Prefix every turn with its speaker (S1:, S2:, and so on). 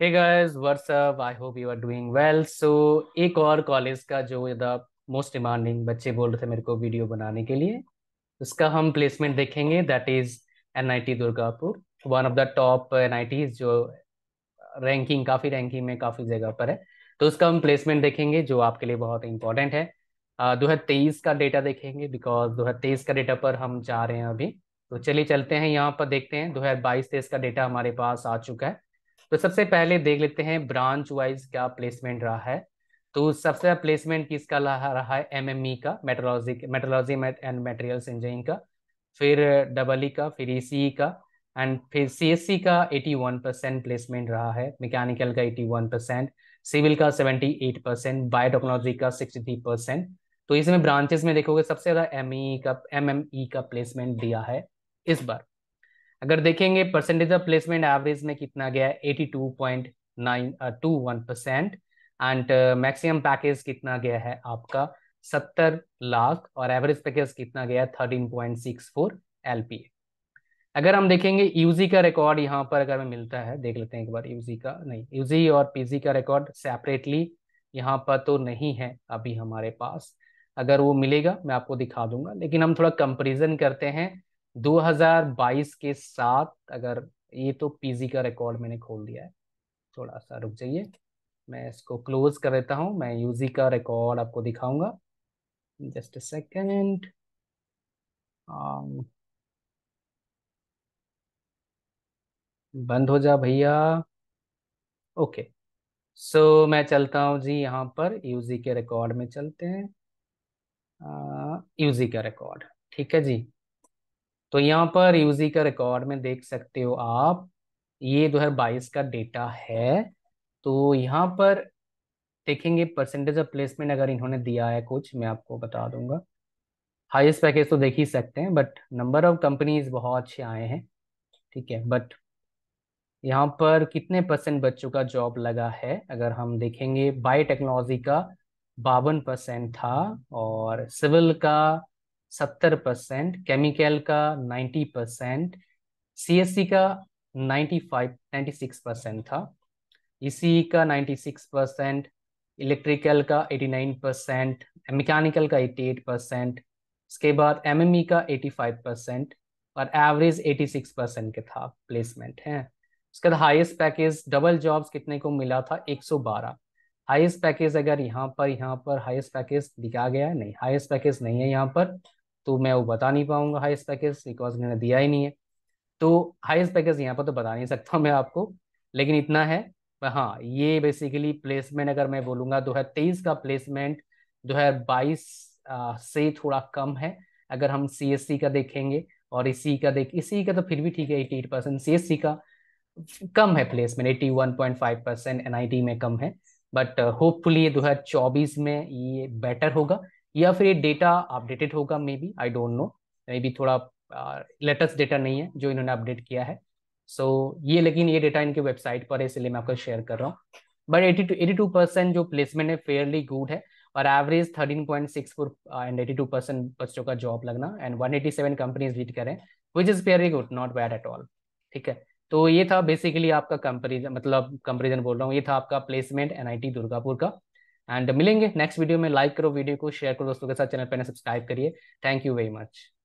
S1: Hey guys, what's up? I hope you are doing well. So एक और college का जो द मोस्ट डिमांडिंग बच्चे बोल रहे थे मेरे को वीडियो बनाने के लिए उसका हम प्लेसमेंट देखेंगे that is N I T Durgapur one of the top N I T जो रैंकिंग काफ़ी रैंकिंग में काफ़ी जगह पर है तो उसका हम प्लेसमेंट देखेंगे जो आपके लिए बहुत इंपॉर्टेंट है दो हज़ार तेईस का डेटा देखेंगे बिकॉज दो हज़ार तेईस का डेटा पर हम जा रहे हैं अभी तो चलिए चलते हैं यहाँ पर देखते हैं दो हज़ार बाईस तेईस का डेटा हमारे पास आ चुका है तो सबसे पहले देख लेते हैं ब्रांच वाइज क्या प्लेसमेंट रहा है तो सबसे ज्यादा प्लेसमेंट किसका रहा है एमएमई e का metallurgy metallurgy and material engineering का फिर डबल ई e का फिर ई e का एंड फिर सी का 81 परसेंट प्लेसमेंट रहा है मैकेनिकल का 81 परसेंट सिविल का 78 परसेंट बायोटेक्नोलॉजी का 63 परसेंट तो इसमें ब्रांचेस में देखोगे सबसे ज़्यादा एम का एम का प्लेसमेंट दिया है इस बार अगर देखेंगे परसेंटेज ऑफ प्लेसमेंट एवरेज में कितना गया eighty two point nine two one percent and maximum package कितना गया है आपका सत्तर लाख और एवरेज पैकेज कितना गया है thirteen point six four L P A अगर हम देखेंगे यूजी का रिकॉर्ड यहाँ पर अगर हमें मिलता है देख लेते हैं एक बार यूजी का नहीं यूजी और पीजी का रिकॉर्ड सेपरेटली यहाँ पर तो नहीं है अभी हमारे पास अगर वो मिलेगा मैं आपको दिखा दूंगा लेकिन हम थोड़ा कंपेरिजन करते हैं 2022 के साथ अगर ये तो पीजी का रिकॉर्ड मैंने खोल दिया है थोड़ा सा रुक जाइए मैं इसको क्लोज कर देता हूँ मैं यूजी का रिकॉर्ड आपको दिखाऊंगा जस्ट अ सेकेंड बंद हो जा भैया ओके सो मैं चलता हूँ जी यहाँ पर यूजी के रिकॉर्ड में चलते हैं यूजी uh, का रिकॉर्ड ठीक है जी तो यहाँ पर यूजी का रिकॉर्ड में देख सकते हो आप ये दो हजार बाईस का डेटा है तो यहाँ पर देखेंगे परसेंटेज ऑफ प्लेसमेंट अगर इन्होंने दिया है कुछ मैं आपको बता दूंगा हाईएस्ट पैकेज तो देख ही सकते हैं बट नंबर ऑफ कंपनीज बहुत अच्छे आए हैं ठीक है बट यहाँ पर कितने परसेंट बच्चों का जॉब लगा है अगर हम देखेंगे बायोटेक्नोलॉजी का बावन परसेंट था और सिविल का सत्तर परसेंट केमिकल का नाइन्टी परसेंट सी का ninety five ninety six percent था ई का नाइन्टी सिक्स परसेंट इलेक्ट्रिकल का एटी नाइन परसेंट मैकेनिकल का एट्टी एट परसेंट उसके बाद ई का एटी फाइव परसेंट और एवरेज एटी सिक्स परसेंट के था प्लेसमेंट है उसके बाद हाइस्ट पैकेज डबल जॉब्स कितने को मिला था एक सौ बारह हाइस्ट पैकेज अगर यहाँ पर यहाँ पर हाईएस्ट पैकेज दिखा गया है नहीं हाईएस्ट पैकेज नहीं है यहाँ पर तो मैं वो बता नहीं पाऊंगा हाईएस्ट पैकेज बिकॉज मैंने दिया ही नहीं है तो हाईस्ट पैकेज यहाँ पर तो बता नहीं सकता मैं आपको लेकिन इतना है हाँ ये बेसिकली प्लेसमेंट अगर मैं बोलूँगा दो हज़ार तेईस का प्लेसमेंट दो हज़ार बाईस से थोड़ा कम है अगर हम सी एस सी का देखेंगे और इसी का देख इसी का तो फिर भी ठीक है eighty eight percent C S C का कम है placement eighty one point five percent N I T में कम है बट होपफुली दो हज़ार चौबीस में ये बेटर होगा या फिर ये डेटा अपडेटेड होगा maybe I don't know maybe थोड़ा लेटेस्ट uh, डेटा नहीं है जो इन्होंने अपडेट किया है सो so, ये लेकिन ये डेटा इनके वेबसाइट पर है इसलिए मैं आपको शेयर कर रहा हूँ but eighty eighty two percent जो प्लेसमेंट है फेयरली गुड है और average thirteen point six four and eighty two percent बच्चों का जॉब लगना and one eighty seven companies lead करें which is fairly good not bad at all ठीक है तो ये था बेसिकली आपका कंपेरिजन मतलब कंपेरिजन बोल रहा हूँ ये था आपका प्लेसमेंट एनआईटी दुर्गापुर का एंड मिलेंगे नेक्स्ट वीडियो में लाइक करो वीडियो को शेयर करो दोस्तों के साथ चैनल पर सब्सक्राइब करिए थैंक यू वेरी मच